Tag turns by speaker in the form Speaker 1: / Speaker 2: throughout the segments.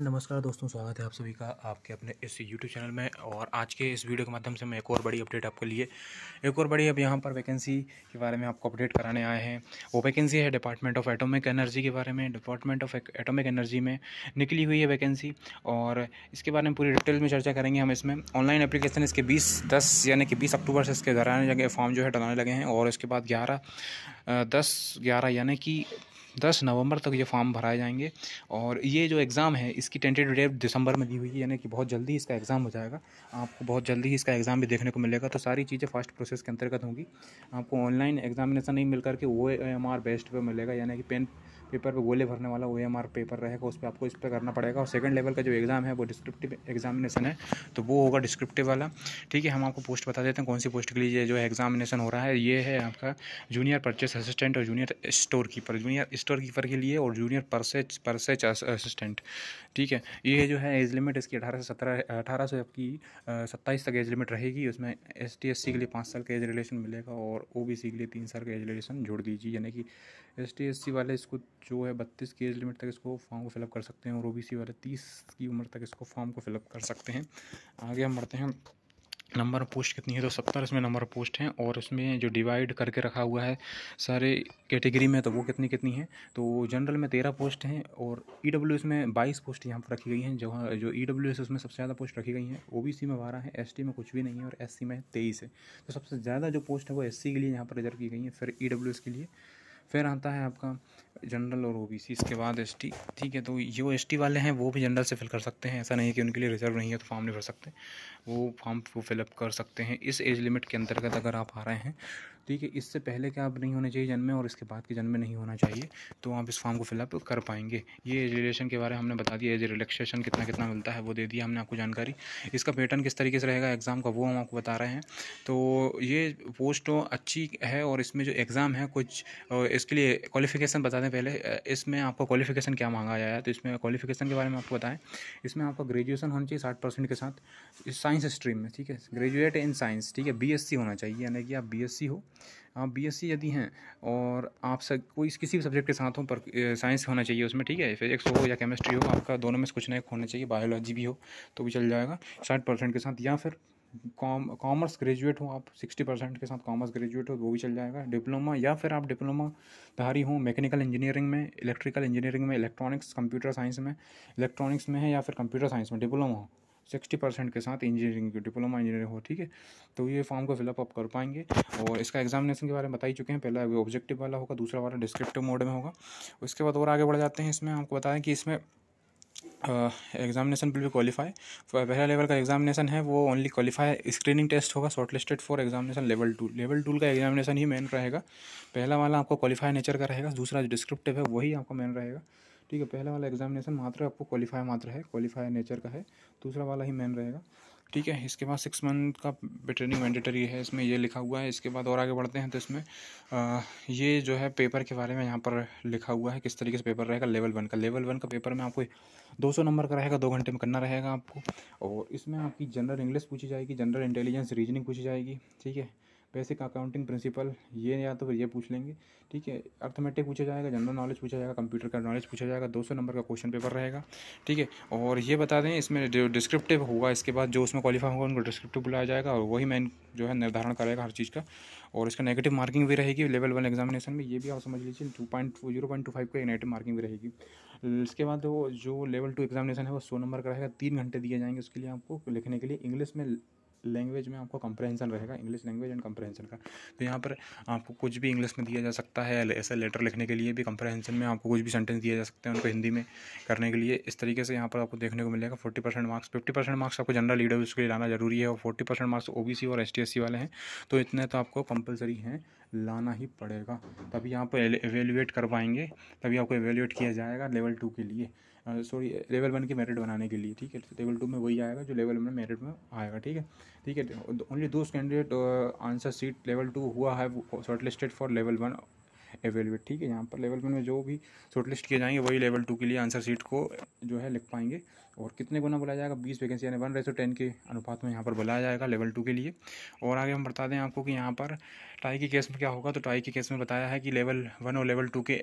Speaker 1: नमस्कार दोस्तों स्वागत है आप सभी का आपके अपने इस यूट्यूब चैनल में और आज के इस वीडियो के माध्यम से मैं एक और बड़ी अपडेट आपके लिए एक और बड़ी अब यहाँ पर वैकेंसी के बारे में आपको अपडेट कराने आए हैं वो वैकेंसी है डिपार्टमेंट ऑफ एटॉमिक एनर्जी के बारे में डिपार्टमेंट ऑफ एटॉमिक एनर्जी में निकली हुई है वैकेंसी और इसके बारे में पूरी डिटेल में चर्चा करेंगे हम इसमें ऑनलाइन एप्लीकेशन इसके बीस दस यानी कि बीस अक्टूबर से इसके दौरान लगे फॉर्म जो है डलाने लगे हैं और इसके बाद ग्यारह दस ग्यारह यानी कि दस नवंबर तक ये फॉर्म भराए जाएंगे और ये जो एग्ज़ाम है इसकी टेंटेटिव डेट दिसंबर में दी हुई है यानी कि बहुत जल्दी इसका एग्ज़ाम हो जाएगा आपको बहुत जल्दी इसका एग्ज़ाम भी देखने को मिलेगा तो सारी चीज़ें फास्ट प्रोसेस के अंतर्गत होंगी आपको ऑनलाइन एग्जामिनेशन नहीं मिल करके वो एम आर बेस्ट पर मिलेगा यानी कि पेन पेपर पे गोले भरने वाला ओ पेपर रहेगा उस पर आपको इस पर करना पड़ेगा और सेकंड लेवल का जो एग्ज़ाम है वो डिस्क्रिप्टिव एग्जामिनेशन है तो वो होगा डिस्क्रिप्टिव वाला ठीक है हम आपको पोस्ट बता देते हैं कौन सी पोस्ट के लिए जो एग्जामिनेशन हो रहा है ये है आपका जूनियर परचेस असिस्टेंट और junior store keeper junior store keeper के लिए और जूनियर परसेच परसेच असिस्टेंट ठीक है ये जो है एज लिमिट इसकी अठारह से सत्रह अठारह से आपकी सत्ताईस तक एज लिमिट रहेगी उसमें एस टी एस सी के लिए पाँच साल का एज रिलेशन मिलेगा और ओ बी सी के लिए तीन साल का एज रिलेशन जोड़ दीजिए यानी कि एस टी एस सी वाले इसको जो है बत्तीस की एज लिमिट तक इसको फॉर्म को फिलअप कर सकते हैं और ओ वाले तीस की उम्र तक इसको फॉर्म को फिलअप कर सकते हैं आगे हम बढ़ते हैं नंबर पोस्ट कितनी है तो सत्तर इसमें नंबर पोस्ट हैं और इसमें जो डिवाइड करके रखा हुआ है सारे कैटेगरी में तो वो कितनी कितनी हैं तो जनरल में तेरह पोस्ट हैं और ई डब्ल्यू एस में बाईस पोस्ट यहाँ पर रखी गई हैं जो जो ई डब्ल्यू एस उसमें सबसे ज़्यादा पोस्ट रखी गई हैं ओ बी सी में बारह है एस टी में कुछ भी नहीं है और एस सी में तेईस है तो सबसे ज़्यादा जो पोस्ट है वो एस सी के लिए यहाँ पर रिजर्व की गई हैं फिर ई डब्ल्यू एस के लिए फिर आता है आपका जनरल और ओबीसी इसके बाद एस टी ठीक है तो जो एस टी वाले हैं वो भी जनरल से फिल कर सकते हैं ऐसा नहीं है कि उनके लिए रिजर्व नहीं है तो फॉर्म नहीं भर सकते वो फॉर्म वो फिलअप कर सकते हैं इस एज लिमिट के अंतर्गत अगर आप आ रहे हैं ठीक है इससे पहले के आप नहीं होने चाहिए जन्म में और इसके बाद के जन्म में नहीं होना चाहिए तो आप इस फॉर्म को फिलअप कर पाएंगे ये एज रिलेशन के बारे में हमने बता दिया एज रिलेक्सेशन कितना कितना मिलता है वो दे दिया हमने आपको जानकारी इसका पैटर्न किस तरीके से रहेगा एग्ज़ाम का वो हम आपको बता रहे हैं तो ये पोस्ट तो अच्छी है और इसमें जो एग्ज़ाम है कुछ इसके लिए क्वालिफिकेशन बता दें पहले इसमें आपको क्वालिफिकेशन क्या मांगा जाए तो इसमें क्वालिफिकेशन के बारे में आपको बताएं इसमें आपका ग्रेजुएशन होना चाहिए साठ परसेंट के साथ साइंस स्ट्रीम में ठीक है ग्रेजुएट इन साइंस ठीक है बीएससी होना चाहिए यानी कि आप बीएससी हो आप बीएससी यदि हैं और आप सब कोई किसी भी सब्जेक्ट के साथ हो पर साइंस होना चाहिए उसमें ठीक है फिजिक्स हो या केमिस्ट्री हो आपका दोनों में से कुछ ना एक होना चाहिए बायोलॉजी भी हो तो भी चल जाएगा साठ परसेंट के साथ या फिर कॉम कॉमर्स ग्रेजुएट हो आप सिक्सटी परसेंट के साथ कॉमर्स ग्रेजुएट हो वो भी चल जाएगा डिप्लोमा या फिर आप डिप्लोमा धारी हो मैकेनिकल इंजीनियरिंग में इलेक्ट्रिकल इंजीनियरिंग में इलेक्ट्रॉनिक्स कंप्यूटर साइंस में इलेक्ट्रॉनिक्स में है या फिर कंप्यूटर साइंस में डिप्लोमा हो सिक्सटी परसेंट के साथ इंजीनियरिंग की डिप्लोमा इंजीनियरिंग हो ठीक है तो ये फॉर्म को फिलअप आप कर पाएंगे और इसका एग्जामिनेशन के बारे में बता ही चुके हैं पहला ऑब्जेक्टिव वाला होगा दूसरा वाला डिस्क्रिप्टिव मोड में होगा उसके बाद और आगे बढ़ जाते हैं इसमें आपको बताएं कि इसमें एग्जामिनेशन विल भी क्वालिफाई पहला लेवल का एग्जामिनेशन है वो ओनली क्वालिफाई स्क्रीनिंग टेस्ट होगा short listed for examination level two level two का एग्जामिनेशन ही मेन रहेगा पहला वाला आपको क्वालिफाई नेचर का रहेगा दूसरा जो डिस्क्रिप्टिव है वही आपका मेन रहेगा ठीक है पहला वाला एग्जामिनेशन मात्र आपको क्वालिफाई मात्र है क्वालिफाई नेचर का है दूसरा वाला ही मेन रहेगा ठीक है इसके बाद सिक्स मंथ का ट्रेनिंग मैंडेटरी है इसमें ये लिखा हुआ है इसके बाद और आगे बढ़ते हैं तो इसमें आ, ये जो है पेपर के बारे में यहाँ पर लिखा हुआ है किस तरीके से पेपर रहेगा लेवल वन का लेवल वन का पेपर में आपको 200 नंबर का रहेगा दो घंटे में करना रहेगा आपको और इसमें आपकी जनरल इंग्लिश पूछी जाएगी जनरल इंटेलिजेंस रीजनिंग पूछी जाएगी ठीक है बेसिक अकाउंटिंग प्रिंसिपल ये या तो फिर ये पूछ लेंगे ठीक है अर्थमेटिक पूछा जाएगा जनरल नॉलेज पूछा जाएगा कंप्यूटर का नॉलेज पूछा जाएगा दो सौ नंबर का क्वेश्चन पेपर रहेगा ठीक है और ये बता दें इसमें डिस्क्रिप्टिव होगा इसके बाद जो उसमें क्वालिफाई होगा उनको डिस्क्रिप्टिव बुलाया जाएगा और वही मैन जो है निर्धारण करेगा हर चीज़ का और इसका नेगेटिव मार्किंग भी रहेगी लेवल वन एग्जामिनेशन में ये भी आप समझ लीजिए two point zero point two five का नेगेटिव मार्किंग भी रहेगी इसके बाद वो जो लेवल टू एग्जामिनेशन है वो सौ नंबर का रहेगा तीन घंटे दिए जाएंगे उसके लिए आपको लिखने के लिए इंग्लिश में लैंग्वेज में आपको कंप्रेंसन रहेगा इंग्लिश लैंग्वेज एंड कंप्रेंसन का तो यहाँ पर आपको कुछ भी इंग्लिश में दिया जा सकता है ऐसे लेटर लिखने के लिए भी कंप्रेंसन में आपको कुछ भी सेंटेंस दिया जा सकता है उनको हिंदी में करने के लिए इस तरीके से यहाँ पर आपको देखने को मिलेगा forty percent marks fifty percent marks आपको जनरल लीडर उसके लिए लाना जरूरी है और forty percent marks O C और एस टी एस सी वाले हैं तो इतने तो आपको कंपलसरी हैं लाना ही पड़ेगा तभी आप एवेलुएट करवाएंगे तभी आपको एवेलुएट किया जाएगा लेवल टू के लिए सॉरी लेवल वन के मेरिट बनाने के लिए ठीक है लेवल तो टू में वही आएगा जो लेवल वन में मेरिट में आएगा ठीक है ठीक है ओनली दोस्त candidate answer sheet level two हुआ है short listed for level one evaluate ठीक है यहाँ पर लेवल वन में जो भी शॉर्टलिस्ट किए जाएंगे वही लेवल टू के लिए आंसर सीट को जो है लिख पाएंगे और कितने गुना बुलाया जाएगा बीस वैकेंसी यानी वन रेसो टेन के अनुपात में यहाँ पर बुलाया जाएगा लेवल टू के लिए और आगे हम बता दें आपको कि यहाँ पर टाई के केस में क्या होगा तो टाई के केस में बताया है कि लेवल वन और लेवल टू के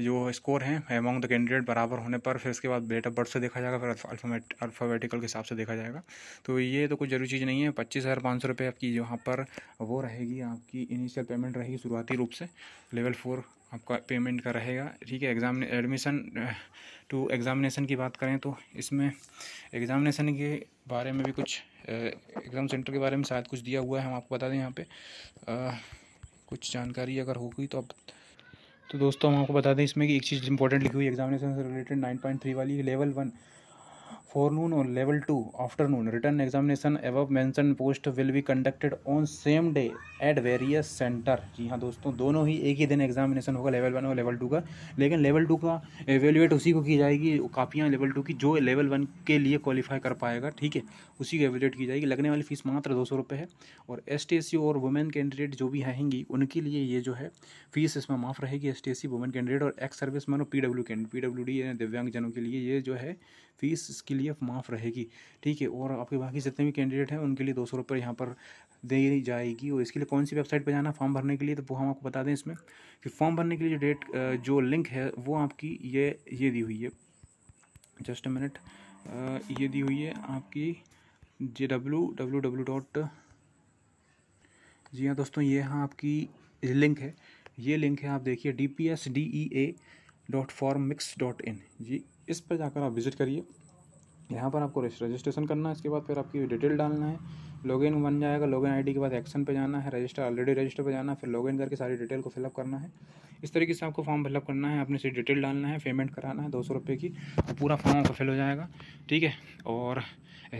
Speaker 1: जो स्कोर हैं अमॉन्ग द कैंडिडेट बराबर होने पर फिर उसके बाद डेट ऑफ बर्थ से देखा जाएगा फिर अल्फामेट अल्फ़ावेटिकल के हिसाब से देखा जाएगा तो ये तो कोई ज़रूरी चीज़ नहीं है पच्चीस हज़ार पाँच सौ रुपये आपकी यहाँ पर वो रहेगी आपकी इनिशियल पेमेंट रहेगी शुरुआती रूप से लेवल फोर आपका पेमेंट का रहेगा ठीक है एग्ज़ाम एडमिशन टू एग्ज़ामिनेसन की बात करें तो इसमें एग्ज़ामिनेसन के बारे में भी कुछ एग्ज़ाम सेंटर के बारे में शायद कुछ दिया हुआ है हम आपको बता दें यहाँ पे कुछ जानकारी अगर होगी तो आप तो दोस्तों हम आपको बता दें इसमें कि एक चीज़ इंपॉर्टेंट लिखी हुई एग्जामिनेशन से रिलेटेड नाइन पॉइंट थ्री वाली level one forenoon or level 2 afternoon written examination above mentioned post will be conducted on same day at various center जी हाँ दोस्तों दोनों ही एक ही दिन एग्जामिनेशन होगा लेवल वन और लेवल टू का लेकिन लेवल टू का एवेल्युएट उसी को की जाएगी कापियाँ लेवल टू की जो लेवल वन के लिए क्वालिफाई कर पाएगा ठीक है उसी को एवेल्युएट की जाएगी लगने वाली फीस मात्र दो सौ रुपये है और एस टी एस सी और वुमेन कैंडिडेट जो भी हैंगी उनके लिए ये जो है फीस इसमें माफ़ रहेगी S T S C women candidate और एक्स सर्विस मैन और पी डब्ल्यू कैंड पी डब्ल्यू डी दिव्यांगजनों के लिए ये जो है फीस इसके लिए लिए माफ़ रहेगी ठीक है और आपके बाकी जितने भी कैंडिडेट हैं उनके लिए दो सौ रुपये यहाँ पर दी जाएगी और इसके लिए कौन सी वेबसाइट पर जाना फॉर्म भरने के लिए तो वो हम आपको बता दें इसमें कि फॉर्म भरने के लिए जो डेट जो लिंक है वो आपकी ये ये दी हुई है जस्ट अ मिनट ये दी हुई है आपकी J W W W dot जी हाँ दोस्तों ये हाँ आपकी लिंक है ये लिंक है आप देखिए D P S D E A dot for mix dot in जी इस पर जाकर आप विज़िट करिए यहाँ पर आपको रजिस्ट्रेशन करना है इसके बाद फिर आपकी डिटेल डालना है लॉगिन बन जाएगा लॉगिन आईडी के बाद एक्शन पे जाना है रजिस्टर ऑलरेडी रजिस्टर पे जाना है फिर लॉगिन करके सारी डिटेल को फिलअप करना है इस तरीके से आपको फॉर्म फिलअप करना है अपने से डिटेल डालना है पेमेंट कराना है दो सौ रुपये की और तो पूरा फॉर्म आपका फिल हो जाएगा ठीक है और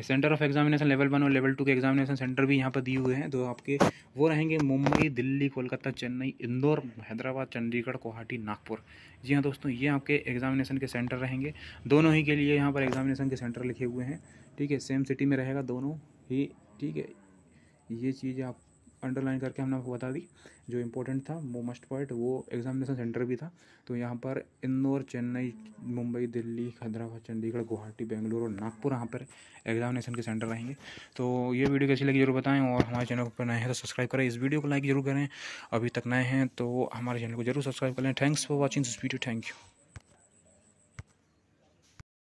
Speaker 1: centre of examination level one और लेवल टू के एग्जामिनेशन सेंटर भी यहाँ पर दिए हुए हैं तो आपके वो रहेंगे मुंबई दिल्ली कोलकाता चेन्नई इंदौर हैदराबाद चंडीगढ़ गुवाहाटी नागपुर जी हाँ दोस्तों ये आपके एग्जामिनेशन के सेंटर रहेंगे दोनों ही के लिए यहाँ पर एग्जामिनेशन के सेंटर लिखे हुए हैं ठीक है सेम सिटी में रहेगा दोनों ही ठीक है ये चीज़ आप अंडरलाइन करके हमने आपको बता दी जो इम्पोर्टेंट था वो मस्ट पॉइंट वो एग्जामिनेशन सेंटर भी था तो यहाँ पर इंदौर चेन्नई मुंबई दिल्ली हैदराबाद चंडीगढ़ गुवाहाटी बेंगलुरु और नागपुर यहाँ पर एग्जामिनेशन के सेंटर रहेंगे तो ये वीडियो कैसी लगी जरूर बताएं और हमारे चैनल पर नए हैं तो सब्सक्राइब करें इस वीडियो को लाइक जरूर करें अभी तक नए हैं तो हमारे चैनल को जरूर सब्सक्राइब करें thanks for watching this video thank you